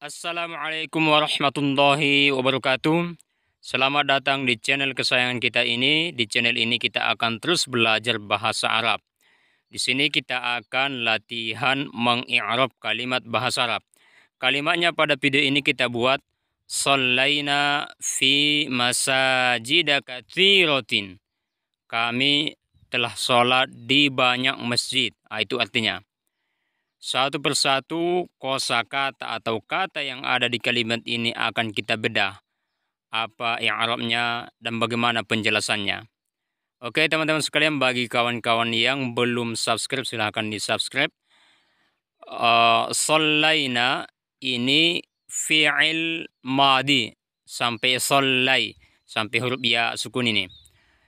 Assalamualaikum warahmatullahi wabarakatuh Selamat datang di channel kesayangan kita ini Di channel ini kita akan terus belajar bahasa Arab Di sini kita akan latihan mengi'rab kalimat bahasa Arab Kalimatnya pada video ini kita buat Sallayna fi masajida kathirotin Kami telah sholat di banyak masjid ah, Itu artinya satu persatu kosa kata atau kata yang ada di kalimat ini akan kita bedah apa yang alamnya dan bagaimana penjelasannya. Oke teman-teman sekalian bagi kawan-kawan yang belum subscribe silahkan di subscribe. Uh, eh, Solaina ini fi'il madi sampai solai sampai huruf ya sukun ini.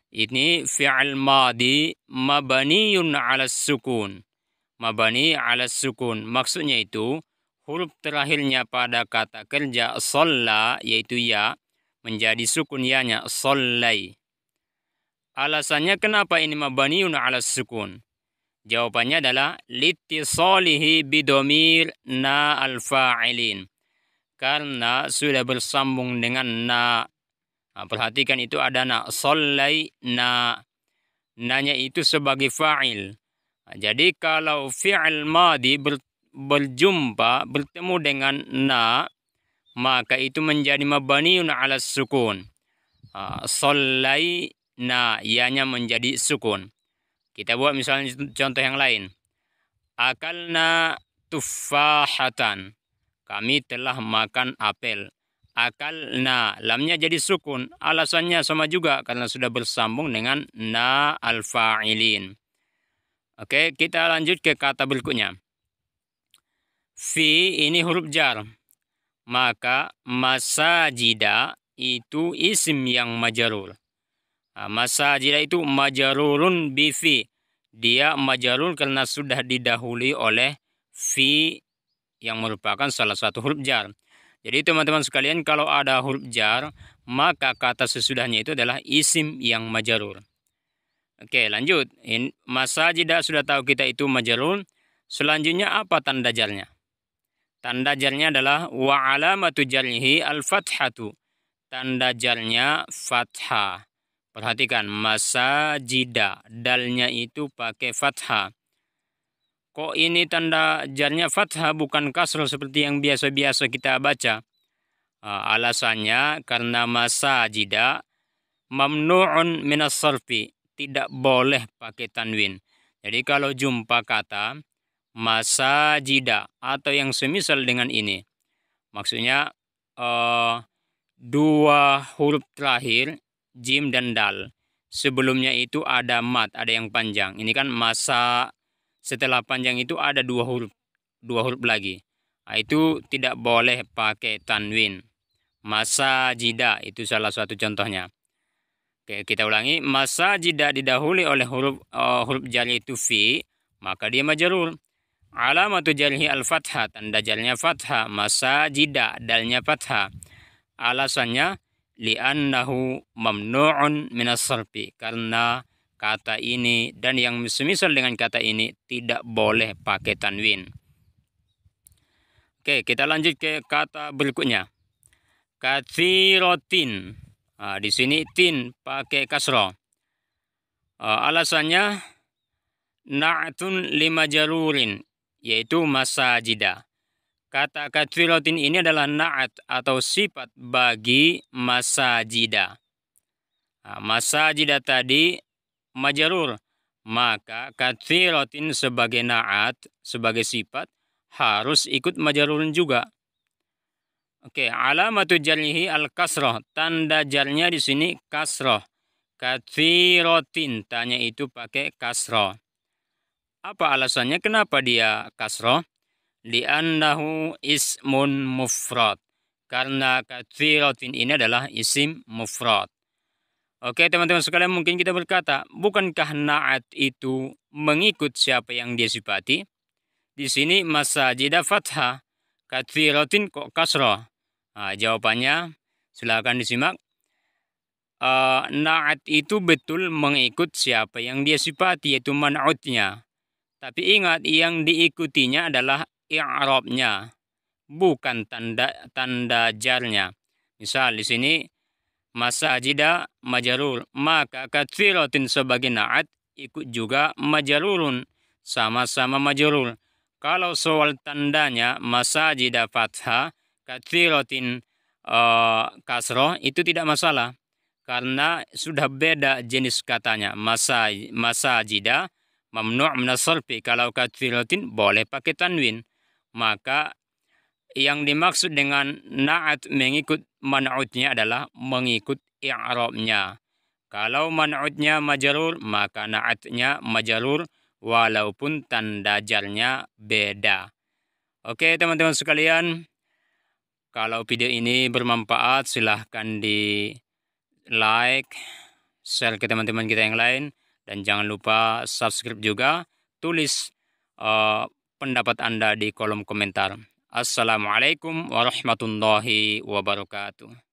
Ini fi'il madi mabaniyun ala sukun mabani ala sukun. Maksudnya itu huruf terakhirnya pada kata kerja solla yaitu ya menjadi sukun yanya sollai. Alasannya kenapa ini mabaniun ala sukun? Jawabannya adalah litisolihi bidomir na al Karena sudah bersambung dengan na. Nah, perhatikan itu ada na. Sollai na. Nanya itu sebagai fa'il. Jadi kalau fi'il madi ber, berjumpa bertemu dengan na maka itu menjadi mabaniun ala sukun. Uh, ah, Solai na ianya menjadi sukun. Kita buat misalnya contoh yang lain. Akalna tufahatan. Kami telah makan apel. Akal na lamnya jadi sukun. Alasannya sama juga karena sudah bersambung dengan na al Oke, kita lanjut ke kata berikutnya. Fi ini huruf jar. Maka masajida itu isim yang majarur. Nah, masajida itu majarurun bi fi. Dia majarur karena sudah didahului oleh fi yang merupakan salah satu huruf jar. Jadi teman-teman sekalian kalau ada huruf jar, maka kata sesudahnya itu adalah isim yang majarur. Oke, lanjut. In, masajidah sudah tahu kita itu majalun. Selanjutnya apa tanda jalnya Tanda jalnya adalah wa alamatu jalihi al-fathatu. Tanda jalnya fathah. Perhatikan masa jidah Dalnya itu pakai fathah. Kok ini tanda jarnya fathah bukan kasroh seperti yang biasa-biasa kita baca? Ah, alasannya karena masajida mamnu'un minas sarfi tidak boleh pakai tanwin. Jadi kalau jumpa kata masajida atau yang semisal dengan ini. Maksudnya uh, dua huruf terakhir jim dan dal. Sebelumnya itu ada mat, ada yang panjang. Ini kan masa setelah panjang itu ada dua huruf dua huruf lagi. Nah, itu tidak boleh pakai tanwin. Masa jida itu salah satu contohnya. Oke, kita ulangi. Masa jida didahului oleh huruf uh, huruf jari itu fi, maka dia majrur. Alamatu jarihi al-fathah, tanda jarinya fathah. Masa jida, dalnya fathah. Alasannya, li'annahu mamnu'un minas Karena kata ini dan yang semisal dengan kata ini tidak boleh pakai tanwin. Oke, kita lanjut ke kata berikutnya. Kathirotin Nah, di sini tin pakai kasro ah, alasannya na'tun lima jalurin yaitu masajida. Kata kathiratin ini adalah na'at atau sifat bagi masajida. Nah, masajida tadi majarur. Maka kathiratin sebagai na'at, sebagai sifat, harus ikut majarurin juga. Oke, alamatu jarlihi al kasroh. Tanda jarnya di sini kasroh. Kathirotin. Tanya itu pakai kasroh. Apa alasannya? Kenapa dia kasroh? Liandahu ismun mufrad. Karena kathirotin ini adalah isim mufrad. Oke teman-teman sekalian mungkin kita berkata, bukankah naat itu mengikut siapa yang dia sifati? Di sini masajidah fathah, kathiratin kok kasroh. Nah, jawabannya silakan disimak. Uh, naat itu betul mengikut siapa yang dia sifati yaitu manautnya. Tapi ingat yang diikutinya adalah i'rabnya bukan tanda tanda jarnya. Misal di sini masajida majarur maka katsiratin sebagai naat ikut juga majarurun sama-sama majarur. Kalau soal tandanya masajida fathah katsirotin kasroh eh, kasro itu tidak masalah karena sudah beda jenis katanya masa masa jida mamnu' menasolpi kalau katsirotin boleh pakai tanwin maka yang dimaksud dengan na'at mengikut manautnya adalah mengikut i'rabnya kalau manautnya majalur maka na'atnya majalur walaupun tanda jarnya beda oke teman-teman sekalian kalau video ini bermanfaat silahkan di like, share ke teman-teman kita yang lain. Dan jangan lupa subscribe juga. Tulis uh, pendapat Anda di kolom komentar. Assalamualaikum warahmatullahi wabarakatuh.